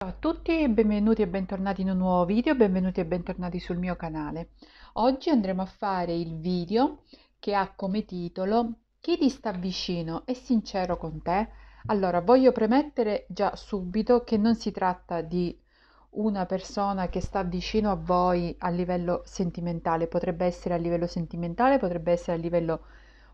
Ciao a tutti, benvenuti e bentornati in un nuovo video, benvenuti e bentornati sul mio canale. Oggi andremo a fare il video che ha come titolo Chi ti sta vicino è sincero con te? Allora, voglio premettere già subito che non si tratta di una persona che sta vicino a voi a livello sentimentale, potrebbe essere a livello sentimentale, potrebbe essere a livello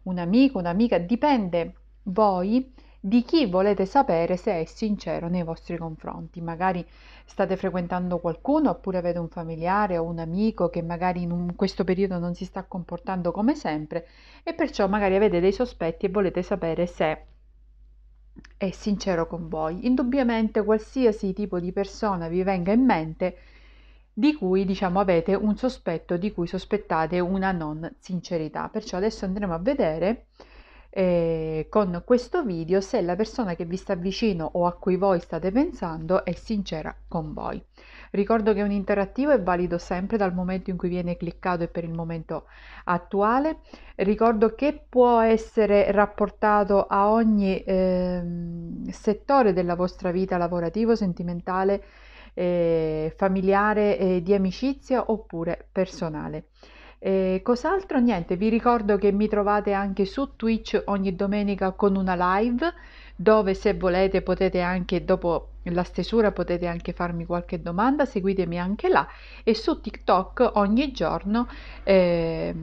un amico, un'amica, dipende voi di chi volete sapere se è sincero nei vostri confronti. Magari state frequentando qualcuno oppure avete un familiare o un amico che magari in un, questo periodo non si sta comportando come sempre e perciò magari avete dei sospetti e volete sapere se è sincero con voi. Indubbiamente qualsiasi tipo di persona vi venga in mente di cui diciamo avete un sospetto, di cui sospettate una non sincerità. Perciò adesso andremo a vedere eh, con questo video se la persona che vi sta vicino o a cui voi state pensando è sincera con voi. Ricordo che un interattivo è valido sempre dal momento in cui viene cliccato e per il momento attuale. Ricordo che può essere rapportato a ogni eh, settore della vostra vita lavorativo, sentimentale, eh, familiare, eh, di amicizia oppure personale. E cos'altro? Niente, vi ricordo che mi trovate anche su Twitch ogni domenica con una live dove se volete potete anche dopo la stesura potete anche farmi qualche domanda, seguitemi anche là e su TikTok ogni giorno eh,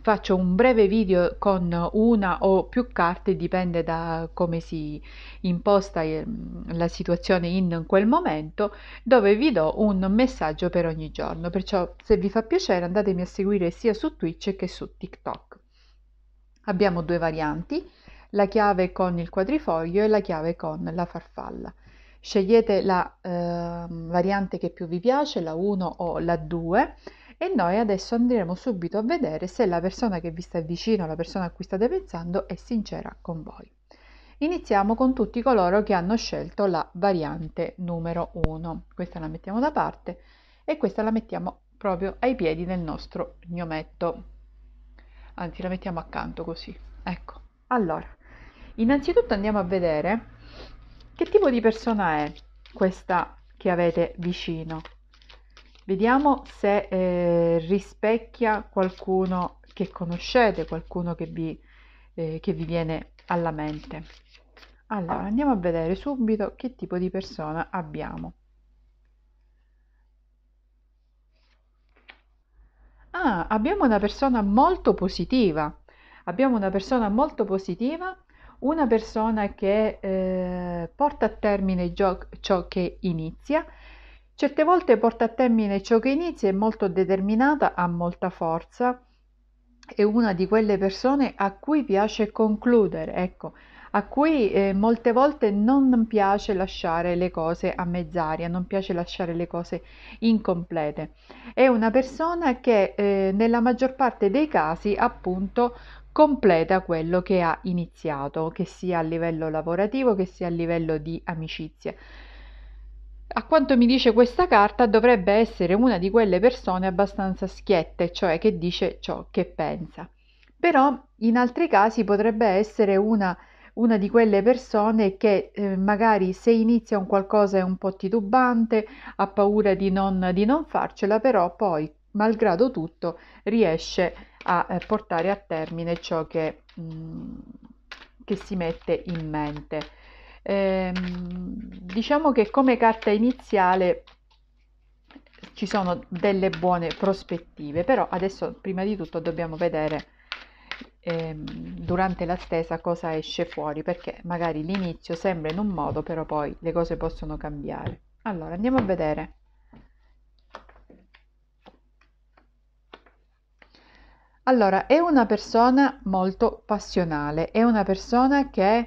faccio un breve video con una o più carte, dipende da come si imposta ehm, la situazione in quel momento, dove vi do un messaggio per ogni giorno. Perciò se vi fa piacere andatemi a seguire sia su Twitch che su TikTok. Abbiamo due varianti la chiave con il quadrifoglio e la chiave con la farfalla. Scegliete la eh, variante che più vi piace, la 1 o la 2 e noi adesso andremo subito a vedere se la persona che vi sta vicino, la persona a cui state pensando, è sincera con voi. Iniziamo con tutti coloro che hanno scelto la variante numero 1. Questa la mettiamo da parte e questa la mettiamo proprio ai piedi del nostro gnometto. Anzi, la mettiamo accanto così. Ecco. Allora, innanzitutto andiamo a vedere che tipo di persona è questa che avete vicino. Vediamo se eh, rispecchia qualcuno che conoscete, qualcuno che vi, eh, che vi viene alla mente. Allora, andiamo a vedere subito che tipo di persona abbiamo. Ah, abbiamo una persona molto positiva abbiamo una persona molto positiva, una persona che eh, porta a termine ciò che inizia, certe volte porta a termine ciò che inizia, è molto determinata, ha molta forza, è una di quelle persone a cui piace concludere, ecco, a cui eh, molte volte non piace lasciare le cose a mezz'aria, non piace lasciare le cose incomplete. È una persona che eh, nella maggior parte dei casi appunto completa quello che ha iniziato, che sia a livello lavorativo, che sia a livello di amicizie. A quanto mi dice questa carta dovrebbe essere una di quelle persone abbastanza schiette, cioè che dice ciò che pensa. Però in altri casi potrebbe essere una una di quelle persone che eh, magari se inizia un qualcosa è un po' titubante, ha paura di non, di non farcela, però poi, malgrado tutto, riesce a a eh, portare a termine ciò che, mh, mm, che si mette in mente. Ehm, diciamo che come carta iniziale ci sono delle buone prospettive, però adesso prima di tutto dobbiamo vedere ehm, durante la stesa cosa esce fuori, perché magari l'inizio sembra in un modo, però poi le cose possono cambiare. Allora andiamo a vedere Allora, è una persona molto passionale, è una persona che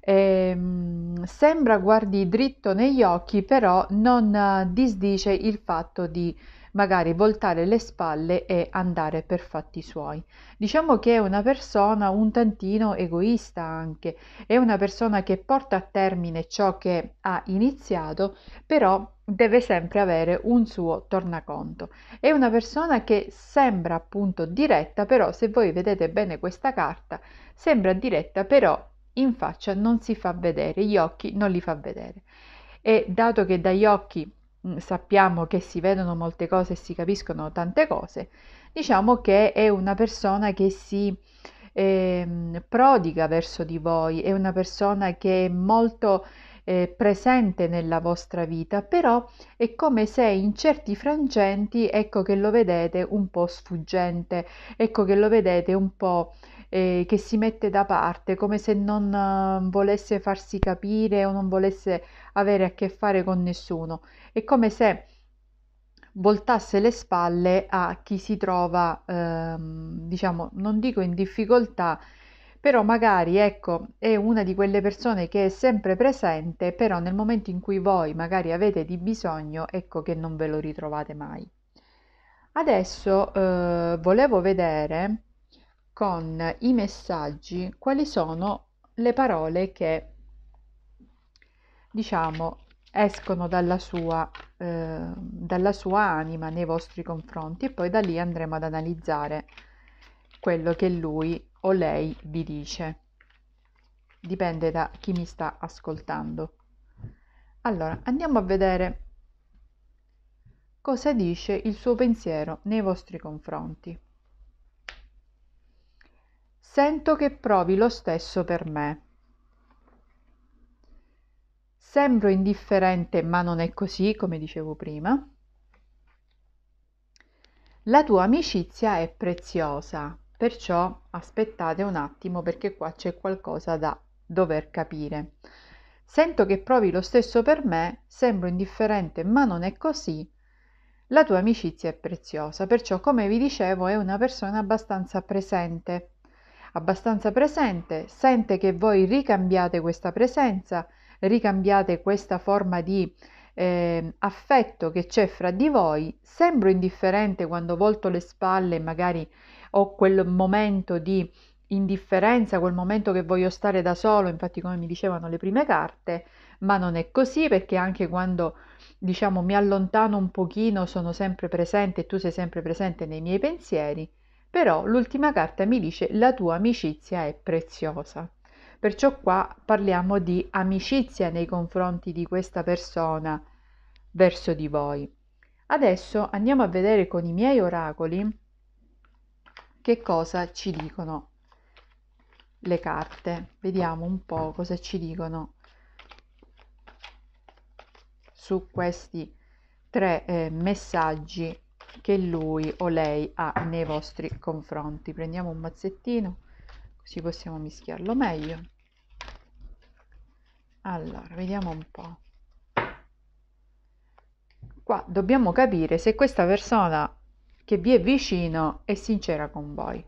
ehm, sembra guardi dritto negli occhi, però non eh, disdice il fatto di magari voltare le spalle e andare per fatti suoi. Diciamo che è una persona un tantino egoista anche, è una persona che porta a termine ciò che ha iniziato, però deve sempre avere un suo tornaconto. È una persona che sembra appunto diretta, però se voi vedete bene questa carta, sembra diretta, però in faccia non si fa vedere, gli occhi non li fa vedere. E dato che dagli occhi mm, sappiamo che si vedono molte cose e si capiscono tante cose, diciamo che è una persona che si eh, prodiga verso di voi, è una persona che è molto eh, presente nella vostra vita, però è come se in certi frangenti ecco che lo vedete un po' sfuggente, ecco che lo vedete un po' eh, che si mette da parte, come se non eh, volesse farsi capire o non volesse avere a che fare con nessuno. È come se voltasse le spalle a chi si trova, ehm, diciamo, non dico in difficoltà, però magari ecco è una di quelle persone che è sempre presente, però nel momento in cui voi magari avete di bisogno, ecco che non ve lo ritrovate mai. Adesso eh, volevo vedere con i messaggi quali sono le parole che diciamo escono dalla sua, eh, dalla sua anima nei vostri confronti e poi da lì andremo ad analizzare quello che lui o lei vi dice. Dipende da chi mi sta ascoltando. Allora, andiamo a vedere cosa dice il suo pensiero nei vostri confronti. Sento che provi lo stesso per me. Sembro indifferente, ma non è così, come dicevo prima. La tua amicizia è preziosa. Perciò aspettate un attimo perché qua c'è qualcosa da dover capire. Sento che provi lo stesso per me, sembro indifferente, ma non è così. La tua amicizia è preziosa, perciò come vi dicevo è una persona abbastanza presente. Abbastanza presente, sente che voi ricambiate questa presenza, ricambiate questa forma di eh, affetto che c'è fra di voi, sembro indifferente quando volto le spalle e magari ho quel momento di indifferenza, quel momento che voglio stare da solo, infatti come mi dicevano le prime carte, ma non è così perché anche quando diciamo mi allontano un pochino sono sempre presente e tu sei sempre presente nei miei pensieri, però l'ultima carta mi dice la tua amicizia è preziosa. Perciò qua parliamo di amicizia nei confronti di questa persona verso di voi. Adesso andiamo a vedere con i miei oracoli che cosa ci dicono le carte. Vediamo un po' cosa ci dicono su questi tre eh, messaggi che lui o lei ha nei vostri confronti. Prendiamo un mazzettino così possiamo mischiarlo meglio. Allora, vediamo un po'. Qua dobbiamo capire se questa persona che vi è vicino e sincera con voi.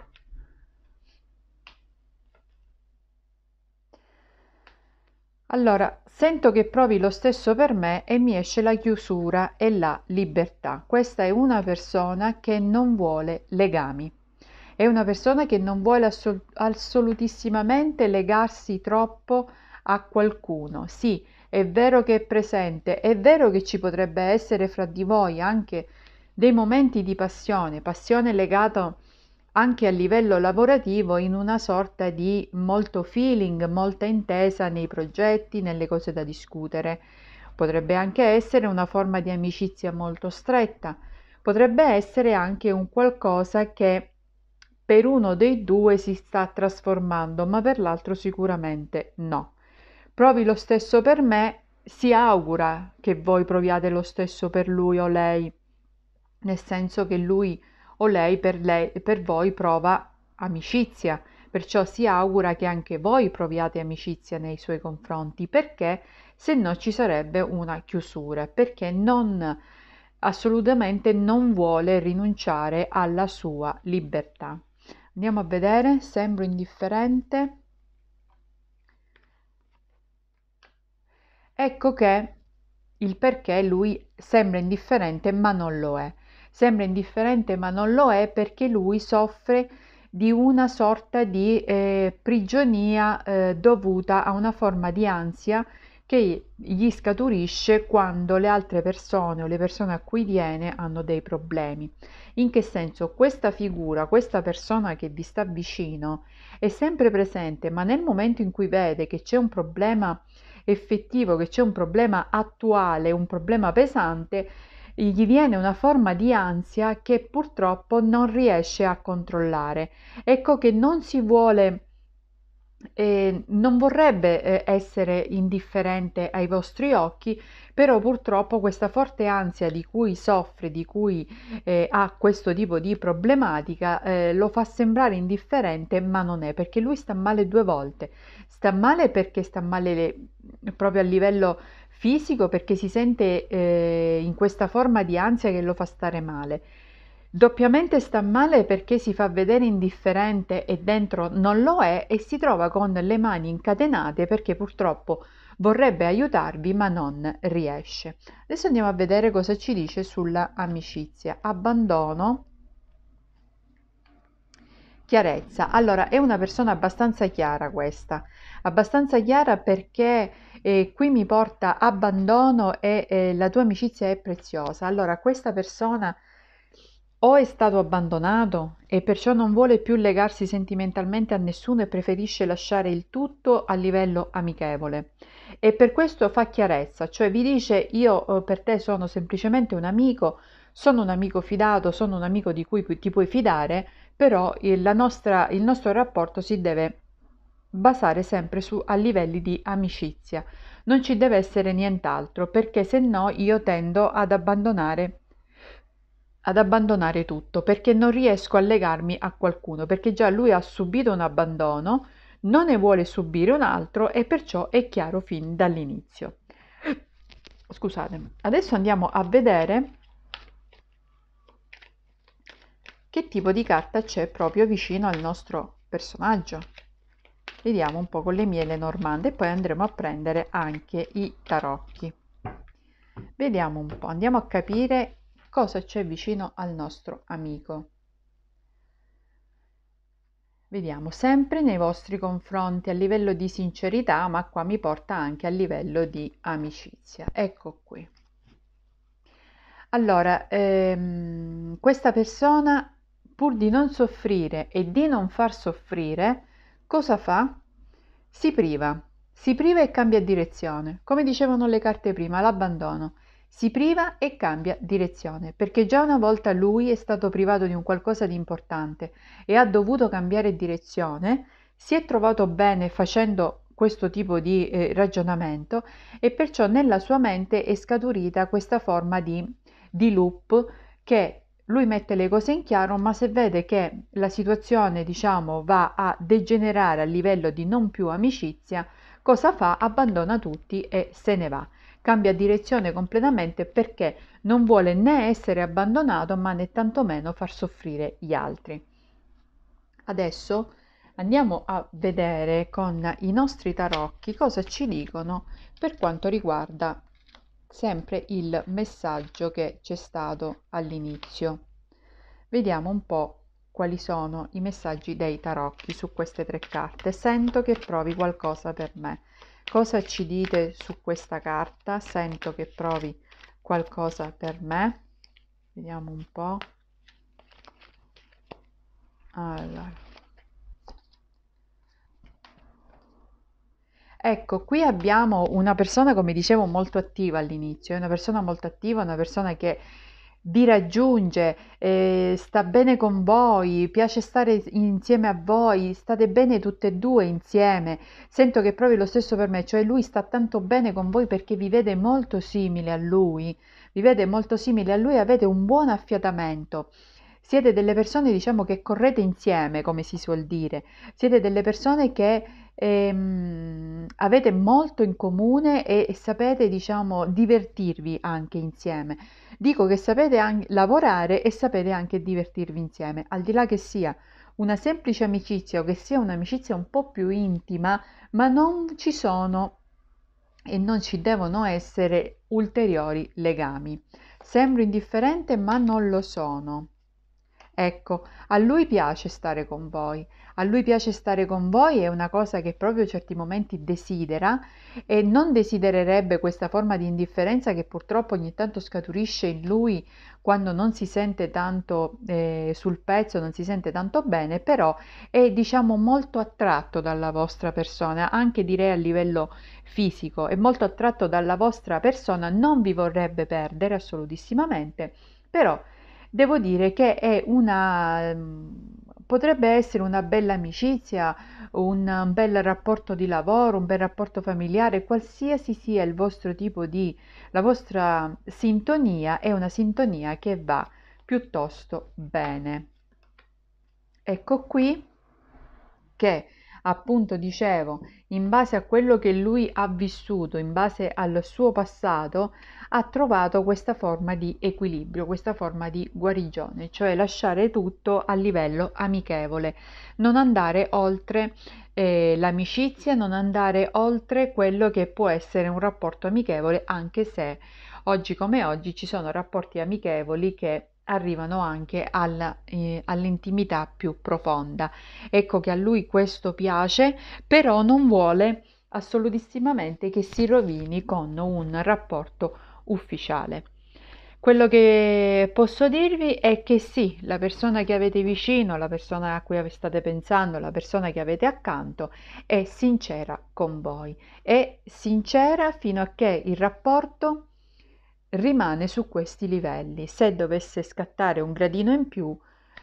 Allora, sento che provi lo stesso per me e mi esce la chiusura e la libertà. Questa è una persona che non vuole legami. È una persona che non vuole assolutissimamente legarsi troppo a qualcuno. Sì, è vero che è presente, è vero che ci potrebbe essere fra di voi anche dei momenti di passione, passione legata anche a livello lavorativo in una sorta di molto feeling, molta intesa nei progetti, nelle cose da discutere. Potrebbe anche essere una forma di amicizia molto stretta, potrebbe essere anche un qualcosa che per uno dei due si sta trasformando, ma per l'altro sicuramente no. Provi lo stesso per me, si augura che voi proviate lo stesso per lui o lei nel senso che lui o lei per, lei, per voi prova amicizia, perciò si augura che anche voi proviate amicizia nei suoi confronti, perché se no ci sarebbe una chiusura, perché non assolutamente non vuole rinunciare alla sua libertà. Andiamo a vedere, sembro indifferente. Ecco che il perché lui sembra indifferente ma non lo è sembra indifferente ma non lo è perché lui soffre di una sorta di eh, prigionia eh, dovuta a una forma di ansia che gli scaturisce quando le altre persone o le persone a cui viene hanno dei problemi. In che senso questa figura, questa persona che vi sta vicino è sempre presente, ma nel momento in cui vede che c'è un problema effettivo, che c'è un problema attuale, un problema pesante, gli viene una forma di ansia che purtroppo non riesce a controllare. Ecco che non si vuole eh, non vorrebbe eh, essere indifferente ai vostri occhi, però purtroppo questa forte ansia di cui soffre, di cui eh, ha questo tipo di problematica, eh, lo fa sembrare indifferente, ma non è, perché lui sta male due volte. Sta male perché sta male le, proprio a livello fisico perché si sente eh, in questa forma di ansia che lo fa stare male. Doppiamente sta male perché si fa vedere indifferente e dentro non lo è e si trova con le mani incatenate perché purtroppo vorrebbe aiutarvi ma non riesce. Adesso andiamo a vedere cosa ci dice sulla amicizia. Abbandono, chiarezza. Allora, è una persona abbastanza chiara questa abbastanza chiara perché eh, qui mi porta abbandono e eh, la tua amicizia è preziosa. Allora, questa persona o è stato abbandonato e perciò non vuole più legarsi sentimentalmente a nessuno e preferisce lasciare il tutto a livello amichevole. E per questo fa chiarezza, cioè vi dice io eh, per te sono semplicemente un amico, sono un amico fidato, sono un amico di cui ti puoi fidare, però il, nostra, il nostro rapporto si deve basare sempre su a livelli di amicizia. Non ci deve essere nient'altro, perché se no io tendo ad abbandonare ad abbandonare tutto, perché non riesco a legarmi a qualcuno, perché già lui ha subito un abbandono, non ne vuole subire un altro e perciò è chiaro fin dall'inizio. Scusate, adesso andiamo a vedere che tipo di carta c'è proprio vicino al nostro personaggio vediamo un po' con le miele normande e poi andremo a prendere anche i tarocchi. Vediamo un po', andiamo a capire cosa c'è vicino al nostro amico. Vediamo sempre nei vostri confronti a livello di sincerità, ma qua mi porta anche a livello di amicizia. Ecco qui. Allora, ehm, questa persona, pur di non soffrire e di non far soffrire, cosa fa? Si priva, si priva e cambia direzione. Come dicevano le carte prima, l'abbandono. Si priva e cambia direzione, perché già una volta lui è stato privato di un qualcosa di importante e ha dovuto cambiare direzione, si è trovato bene facendo questo tipo di eh, ragionamento e perciò nella sua mente è scaturita questa forma di, di loop che lui mette le cose in chiaro, ma se vede che la situazione, diciamo, va a degenerare a livello di non più amicizia, cosa fa? Abbandona tutti e se ne va. Cambia direzione completamente perché non vuole né essere abbandonato, ma né tantomeno far soffrire gli altri. Adesso andiamo a vedere con i nostri tarocchi cosa ci dicono per quanto riguarda sempre il messaggio che c'è stato all'inizio. Vediamo un po' quali sono i messaggi dei tarocchi su queste tre carte. Sento che provi qualcosa per me. Cosa ci dite su questa carta? Sento che provi qualcosa per me. Vediamo un po'. Allora. Ecco, qui abbiamo una persona, come dicevo, molto attiva all'inizio, è una persona molto attiva, una persona che vi raggiunge, eh, sta bene con voi, piace stare insieme a voi, state bene tutte e due insieme. Sento che provi lo stesso per me, cioè lui sta tanto bene con voi perché vi vede molto simile a lui, vi vede molto simile a lui, avete un buon affiatamento. Siete delle persone, diciamo, che correte insieme, come si suol dire. Siete delle persone che ehm, avete molto in comune e, e, sapete, diciamo, divertirvi anche insieme. Dico che sapete anche lavorare e sapete anche divertirvi insieme, al di là che sia una semplice amicizia o che sia un'amicizia un po' più intima, ma non ci sono e non ci devono essere ulteriori legami. Sembro indifferente, ma non lo sono. Ecco, a lui piace stare con voi, a lui piace stare con voi, è una cosa che proprio in certi momenti desidera e non desidererebbe questa forma di indifferenza che purtroppo ogni tanto scaturisce in lui quando non si sente tanto eh, sul pezzo, non si sente tanto bene, però è diciamo molto attratto dalla vostra persona, anche direi a livello fisico, è molto attratto dalla vostra persona, non vi vorrebbe perdere assolutissimamente, però devo dire che è una mm, potrebbe essere una bella amicizia, un bel rapporto di lavoro, un bel rapporto familiare, qualsiasi sia il vostro tipo di, la vostra sintonia è una sintonia che va piuttosto bene. Ecco qui che appunto dicevo, in base a quello che lui ha vissuto, in base al suo passato, ha trovato questa forma di equilibrio, questa forma di guarigione, cioè lasciare tutto a livello amichevole, non andare oltre eh, l'amicizia, non andare oltre quello che può essere un rapporto amichevole, anche se oggi come oggi ci sono rapporti amichevoli che arrivano anche alla, eh, all'intimità più profonda. Ecco che a lui questo piace, però non vuole assolutissimamente che si rovini con un rapporto ufficiale. Quello che posso dirvi è che sì, la persona che avete vicino, la persona a cui state pensando, la persona che avete accanto è sincera con voi, è sincera fino a che il rapporto rimane su questi livelli. Se dovesse scattare un gradino in più,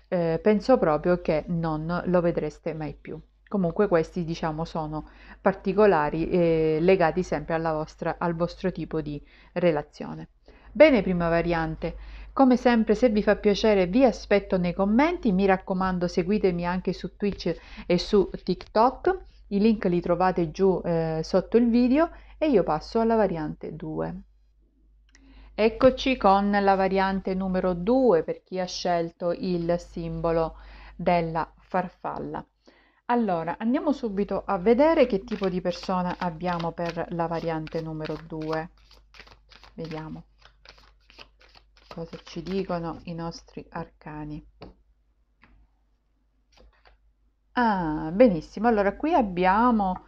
eh, penso proprio che non lo vedreste mai più. Comunque questi diciamo sono particolari e legati sempre vostra, al vostro tipo di relazione. Bene prima variante, come sempre se vi fa piacere vi aspetto nei commenti, mi raccomando seguitemi anche su Twitch e su TikTok, i link li trovate giù eh, sotto il video e io passo alla variante 2. Eccoci con la variante numero 2 per chi ha scelto il simbolo della farfalla. Allora, andiamo subito a vedere che tipo di persona abbiamo per la variante numero 2. Vediamo cosa ci dicono i nostri arcani. Ah, benissimo. Allora, qui abbiamo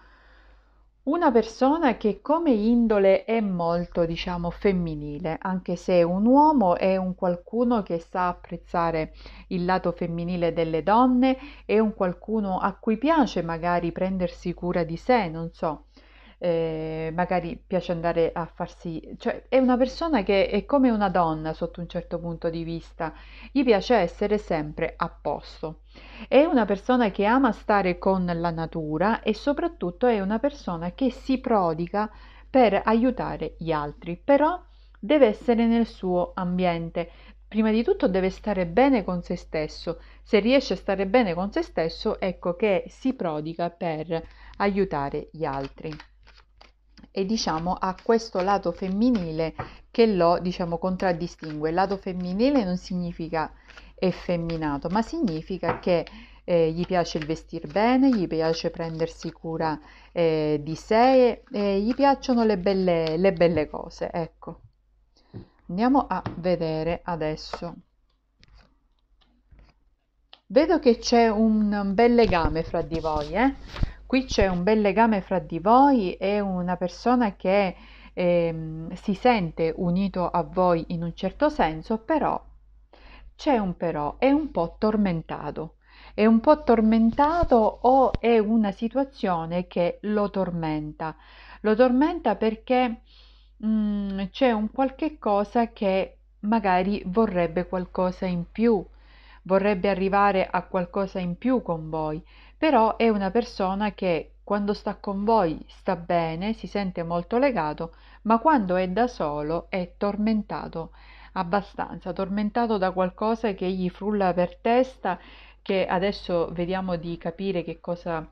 una persona che come indole è molto, diciamo, femminile, anche se un uomo è un qualcuno che sa apprezzare il lato femminile delle donne, è un qualcuno a cui piace magari prendersi cura di sé, non so eh, magari piace andare a farsi, cioè è una persona che è come una donna sotto un certo punto di vista, gli piace essere sempre a posto. È una persona che ama stare con la natura e soprattutto è una persona che si prodiga per aiutare gli altri, però deve essere nel suo ambiente. Prima di tutto deve stare bene con se stesso. Se riesce a stare bene con se stesso, ecco che si prodiga per aiutare gli altri e diciamo ha questo lato femminile che lo diciamo contraddistingue. Lato femminile non significa effeminato, ma significa che eh, gli piace il vestir bene, gli piace prendersi cura eh, di sé, eh, gli piacciono le belle, le belle cose. Ecco, andiamo a vedere adesso. Vedo che c'è un bel legame fra di voi, eh? qui c'è un bel legame fra di voi e una persona che eh, si sente unito a voi in un certo senso, però c'è un però, è un po' tormentato. È un po' tormentato o è una situazione che lo tormenta. Lo tormenta perché mh, mm, c'è un qualche cosa che magari vorrebbe qualcosa in più, vorrebbe arrivare a qualcosa in più con voi, però è una persona che quando sta con voi sta bene, si sente molto legato, ma quando è da solo è tormentato abbastanza, tormentato da qualcosa che gli frulla per testa, che adesso vediamo di capire che cosa,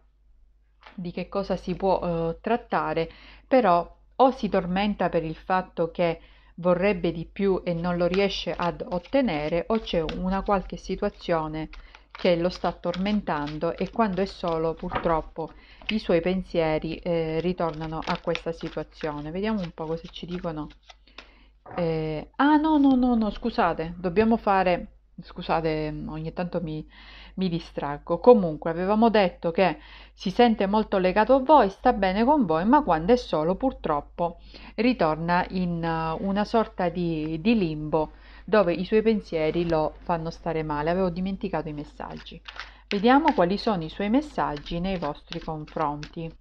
di che cosa si può eh, trattare, però o si tormenta per il fatto che vorrebbe di più e non lo riesce ad ottenere o c'è una qualche situazione che lo sta tormentando e quando è solo purtroppo i suoi pensieri eh, ritornano a questa situazione. Vediamo un po' cosa ci dicono. Eh, ah no, no, no, no, scusate, dobbiamo fare... Scusate, ogni tanto mi, mi distraggo. Comunque, avevamo detto che si sente molto legato a voi, sta bene con voi, ma quando è solo purtroppo ritorna in eh, una sorta di, di limbo dove i suoi pensieri lo fanno stare male. Avevo dimenticato i messaggi. Vediamo quali sono i suoi messaggi nei vostri confronti.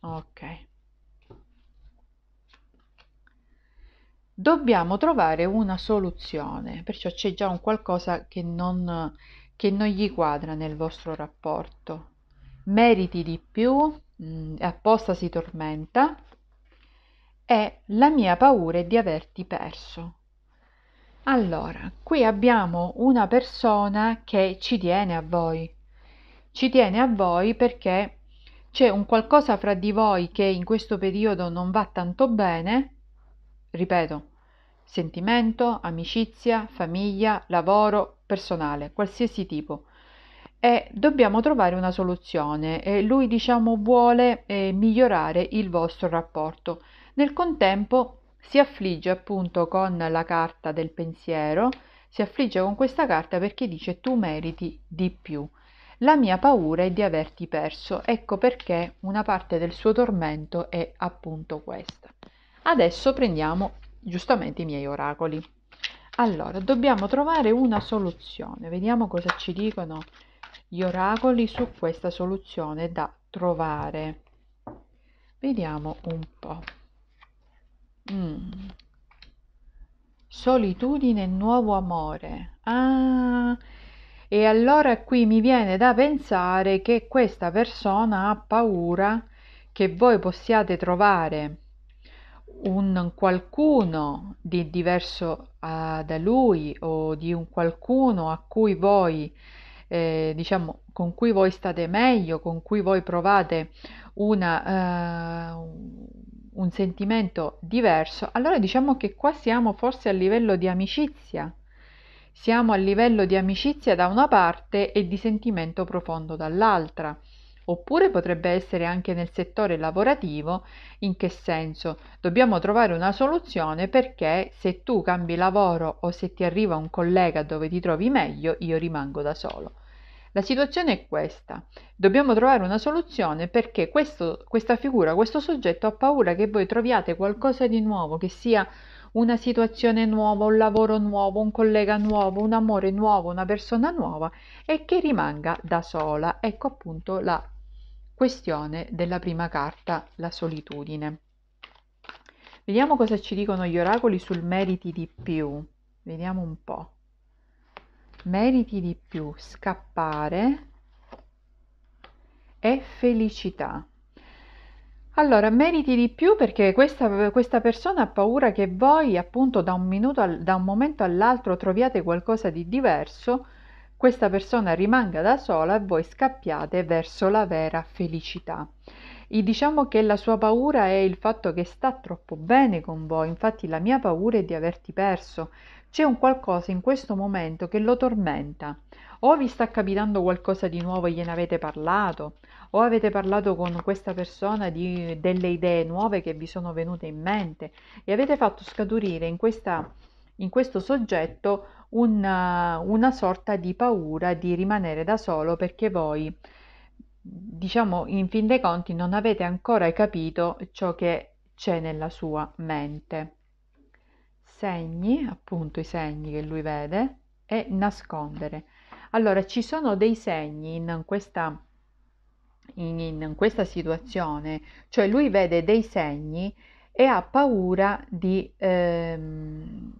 Ok. Dobbiamo trovare una soluzione, perciò c'è già un qualcosa che non, che non gli quadra nel vostro rapporto. Meriti di più, mh, mm, apposta si tormenta, è la mia paura di averti perso. Allora, qui abbiamo una persona che ci tiene a voi. Ci tiene a voi perché c'è un qualcosa fra di voi che in questo periodo non va tanto bene. Ripeto, sentimento, amicizia, famiglia, lavoro, personale, qualsiasi tipo. E dobbiamo trovare una soluzione. E lui, diciamo, vuole eh, migliorare il vostro rapporto. Nel contempo si affligge appunto con la carta del pensiero, si affligge con questa carta perché dice tu meriti di più. La mia paura è di averti perso, ecco perché una parte del suo tormento è appunto questa. Adesso prendiamo giustamente i miei oracoli. Allora, dobbiamo trovare una soluzione, vediamo cosa ci dicono gli oracoli su questa soluzione da trovare. Vediamo un po'. Mm. Solitudine e nuovo amore. Ah, e allora qui mi viene da pensare che questa persona ha paura che voi possiate trovare un qualcuno di diverso uh, da lui o di un qualcuno a cui voi eh, diciamo con cui voi state meglio, con cui voi provate una uh, un sentimento diverso, allora diciamo che qua siamo forse a livello di amicizia. Siamo a livello di amicizia da una parte e di sentimento profondo dall'altra. Oppure potrebbe essere anche nel settore lavorativo, in che senso? Dobbiamo trovare una soluzione perché se tu cambi lavoro o se ti arriva un collega dove ti trovi meglio, io rimango da solo. La situazione è questa, dobbiamo trovare una soluzione perché questo, questa figura, questo soggetto ha paura che voi troviate qualcosa di nuovo, che sia una situazione nuova, un lavoro nuovo, un collega nuovo, un amore nuovo, una persona nuova e che rimanga da sola. Ecco appunto la questione della prima carta, la solitudine. Vediamo cosa ci dicono gli oracoli sul meriti di più. Vediamo un po' meriti di più, scappare e felicità. Allora, meriti di più perché questa, questa, persona ha paura che voi appunto da un, minuto al, da un momento all'altro troviate qualcosa di diverso, questa persona rimanga da sola e voi scappiate verso la vera felicità. E diciamo che la sua paura è il fatto che sta troppo bene con voi, infatti la mia paura è di averti perso, c'è un qualcosa in questo momento che lo tormenta. O vi sta capitando qualcosa di nuovo e gliene avete parlato, o avete parlato con questa persona di, delle idee nuove che vi sono venute in mente e avete fatto scaturire in, questa, in questo soggetto una, una sorta di paura di rimanere da solo perché voi, diciamo, in fin dei conti non avete ancora capito ciò che c'è nella sua mente segni, appunto i segni che lui vede, e nascondere. Allora, ci sono dei segni in questa, in, in questa situazione, cioè lui vede dei segni e ha paura di, ehm,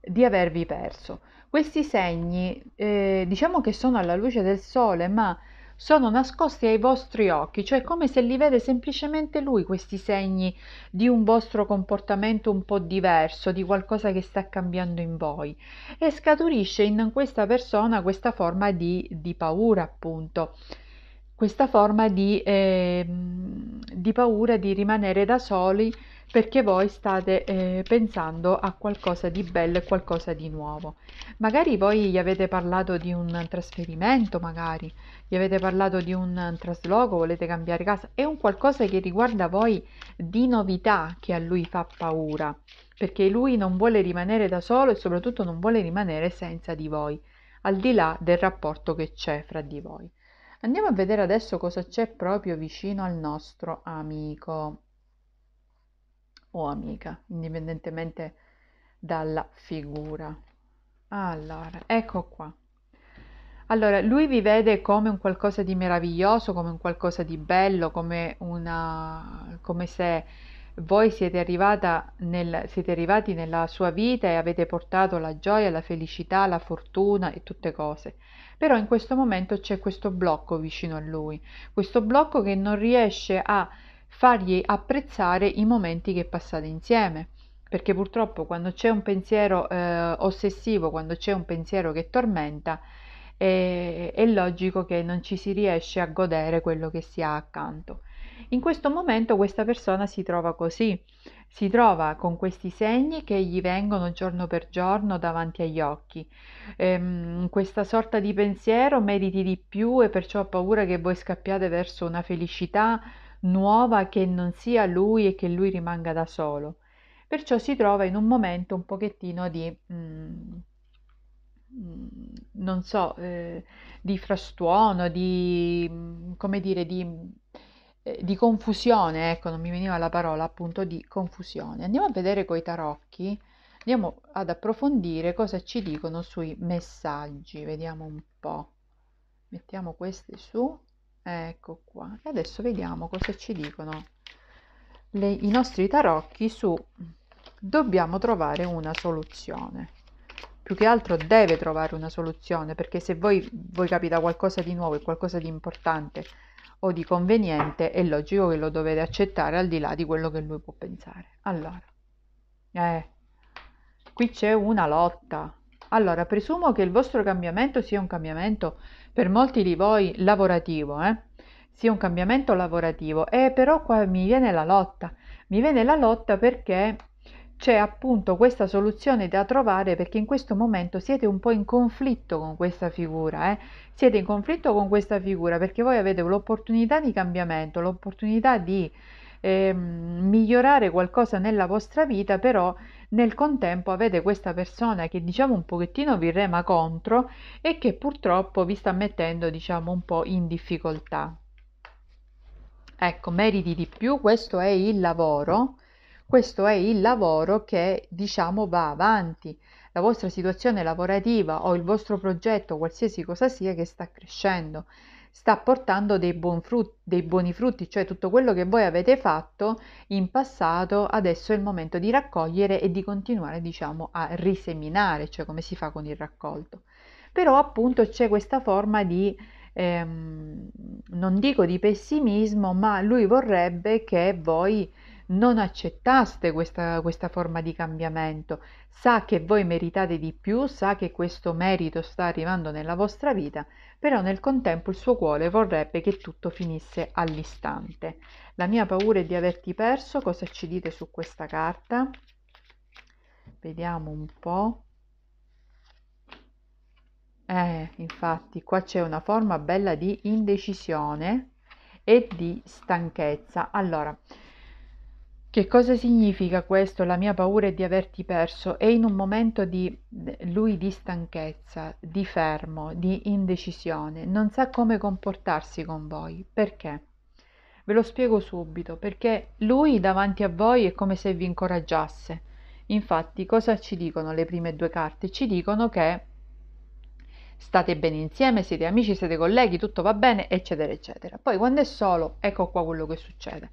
di avervi perso. Questi segni eh, diciamo che sono alla luce del sole, ma sono nascosti ai vostri occhi, cioè come se li vede semplicemente lui questi segni di un vostro comportamento un po' diverso, di qualcosa che sta cambiando in voi e scaturisce in questa persona questa forma di, di paura appunto questa forma di, eh, di paura di rimanere da soli perché voi state eh, pensando a qualcosa di bello e qualcosa di nuovo. Magari voi gli avete parlato di un trasferimento, magari gli avete parlato di un trasloco, volete cambiare casa, è un qualcosa che riguarda voi di novità che a lui fa paura, perché lui non vuole rimanere da solo e soprattutto non vuole rimanere senza di voi, al di là del rapporto che c'è fra di voi. Andiamo a vedere adesso cosa c'è proprio vicino al nostro amico o amica, indipendentemente dalla figura. Allora, ecco qua. Allora, lui vi vede come un qualcosa di meraviglioso, come un qualcosa di bello, come, una, come se voi siete, nel, siete arrivati nella sua vita e avete portato la gioia, la felicità, la fortuna e tutte cose. Però in questo momento c'è questo blocco vicino a lui, questo blocco che non riesce a fargli apprezzare i momenti che passate insieme, perché purtroppo quando c'è un pensiero eh, ossessivo, quando c'è un pensiero che tormenta, è, è logico che non ci si riesce a godere quello che si ha accanto. In questo momento questa persona si trova così, si trova con questi segni che gli vengono giorno per giorno davanti agli occhi, ehm, questa sorta di pensiero meriti di più e perciò ha paura che voi scappiate verso una felicità nuova che non sia lui e che lui rimanga da solo. Perciò si trova in un momento un pochettino di, mh, mm, mm, non so, eh, di frastuono, di, mm, come dire, di, eh, di, confusione, ecco, non mi veniva la parola appunto di confusione. Andiamo a vedere coi tarocchi, andiamo ad approfondire cosa ci dicono sui messaggi, vediamo un po'. Mettiamo questi su. Ecco qua. E adesso vediamo cosa ci dicono le, i nostri tarocchi su dobbiamo trovare una soluzione. Più che altro deve trovare una soluzione, perché se voi, voi capita qualcosa di nuovo e qualcosa di importante o di conveniente, è logico che lo dovete accettare al di là di quello che lui può pensare. Allora, eh, qui c'è una lotta. Allora, presumo che il vostro cambiamento sia un cambiamento per molti di voi lavorativo, eh? sia un cambiamento lavorativo. E però qua mi viene la lotta, mi viene la lotta perché c'è appunto questa soluzione da trovare perché in questo momento siete un po' in conflitto con questa figura, eh? siete in conflitto con questa figura perché voi avete l'opportunità di cambiamento, l'opportunità di eh, migliorare qualcosa nella vostra vita, però nel contempo avete questa persona che diciamo un pochettino vi rema contro e che purtroppo vi sta mettendo diciamo un po' in difficoltà. Ecco, meriti di più, questo è il lavoro, questo è il lavoro che diciamo va avanti, la vostra situazione lavorativa o il vostro progetto, qualsiasi cosa sia che sta crescendo sta portando dei, buon frutti, dei buoni frutti, cioè tutto quello che voi avete fatto in passato, adesso è il momento di raccogliere e di continuare, diciamo, a riseminare, cioè come si fa con il raccolto. Però appunto c'è questa forma di ehm, non dico di pessimismo, ma lui vorrebbe che voi non accettaste questa, questa, forma di cambiamento, sa che voi meritate di più, sa che questo merito sta arrivando nella vostra vita però nel contempo il suo cuore vorrebbe che tutto finisse all'istante. La mia paura è di averti perso, cosa ci dite su questa carta? Vediamo un po'. Eh, infatti, qua c'è una forma bella di indecisione e di stanchezza. Allora, che cosa significa questo? La mia paura è di averti perso. E in un momento di lui di stanchezza, di fermo, di indecisione, non sa come comportarsi con voi. Perché? Ve lo spiego subito, perché lui davanti a voi è come se vi incoraggiasse. Infatti, cosa ci dicono le prime due carte? Ci dicono che state bene insieme, siete amici, siete colleghi, tutto va bene, eccetera, eccetera. Poi quando è solo, ecco qua quello che succede.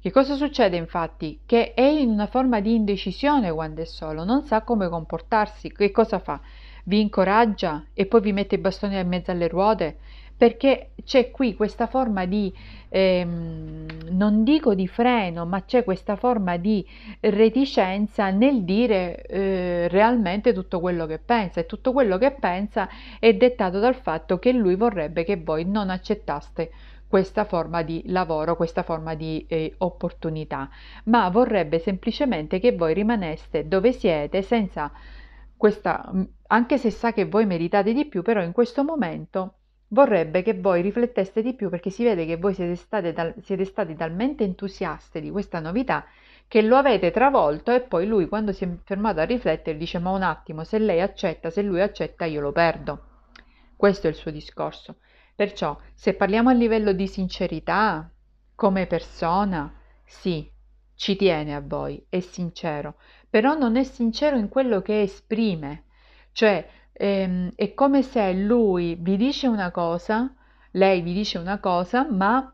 Che cosa succede infatti? Che è in una forma di indecisione quando è solo, non sa come comportarsi, che cosa fa? Vi incoraggia e poi vi mette i bastoni in mezzo alle ruote? Perché c'è qui questa forma di, ehm, non dico di freno, ma c'è questa forma di reticenza nel dire eh, realmente tutto quello che pensa e tutto quello che pensa è dettato dal fatto che lui vorrebbe che voi non accettaste questa forma di lavoro, questa forma di eh, opportunità, ma vorrebbe semplicemente che voi rimaneste dove siete senza questa, mm, anche se sa che voi meritate di più, però in questo momento vorrebbe che voi rifletteste di più perché si vede che voi siete, dal, siete stati talmente entusiasti di questa novità che lo avete travolto e poi lui quando si è fermato a riflettere dice ma un attimo se lei accetta, se lui accetta io lo perdo. Questo è il suo discorso. Perciò, se parliamo a livello di sincerità, come persona, sì, ci tiene a voi, è sincero, però non è sincero in quello che esprime, cioè ehm, è come se lui vi dice una cosa, lei vi dice una cosa, ma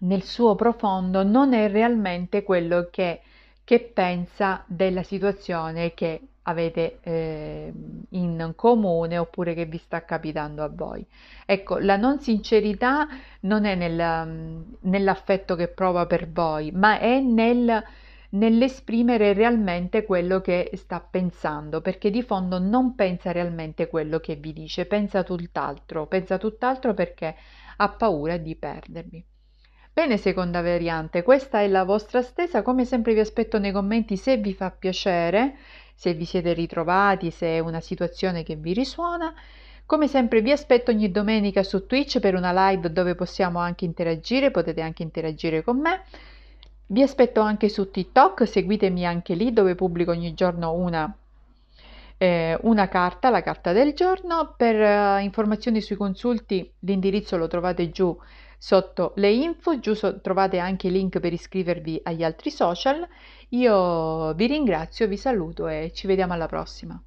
nel suo profondo non è realmente quello che, che pensa della situazione che avete eh, in comune oppure che vi sta capitando a voi. Ecco, la non sincerità non è nel, mm, nell'affetto che prova per voi, ma è nel, nell'esprimere realmente quello che sta pensando, perché di fondo non pensa realmente quello che vi dice, pensa tutt'altro, pensa tutt'altro perché ha paura di perdervi. Bene, seconda variante, questa è la vostra stessa, come sempre vi aspetto nei commenti se vi fa piacere se vi siete ritrovati, se è una situazione che vi risuona. Come sempre vi aspetto ogni domenica su Twitch per una live dove possiamo anche interagire, potete anche interagire con me. Vi aspetto anche su TikTok, seguitemi anche lì dove pubblico ogni giorno una, eh, una carta, la carta del giorno. Per eh, informazioni sui consulti l'indirizzo lo trovate giù sotto le info, giù trovate anche il link per iscrivervi agli altri social. Io vi ringrazio, vi saluto e ci vediamo alla prossima.